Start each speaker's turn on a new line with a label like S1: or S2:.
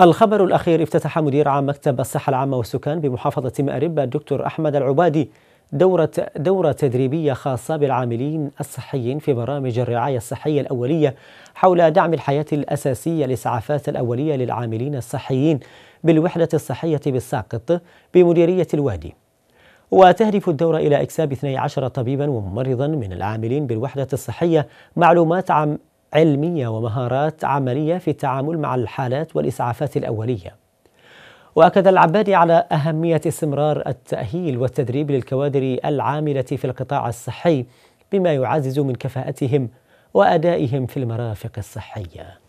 S1: الخبر الأخير افتتح مدير عام مكتب الصحة العامة والسكان بمحافظة مأرب الدكتور أحمد العبادي دورة دورة تدريبية خاصة بالعاملين الصحيين في برامج الرعاية الصحية الأولية حول دعم الحياة الأساسية الإسعافات الأولية للعاملين الصحيين بالوحدة الصحية بالساقط بمديرية الوادي. وتهدف الدورة إلى إكساب 12 طبيبا وممرضا من العاملين بالوحدة الصحية معلومات عن علمية ومهارات عملية في التعامل مع الحالات والإسعافات الأولية وأكد العبادي على أهمية استمرار التأهيل والتدريب للكوادر العاملة في القطاع الصحي بما يعزز من كفاءتهم وأدائهم في المرافق الصحية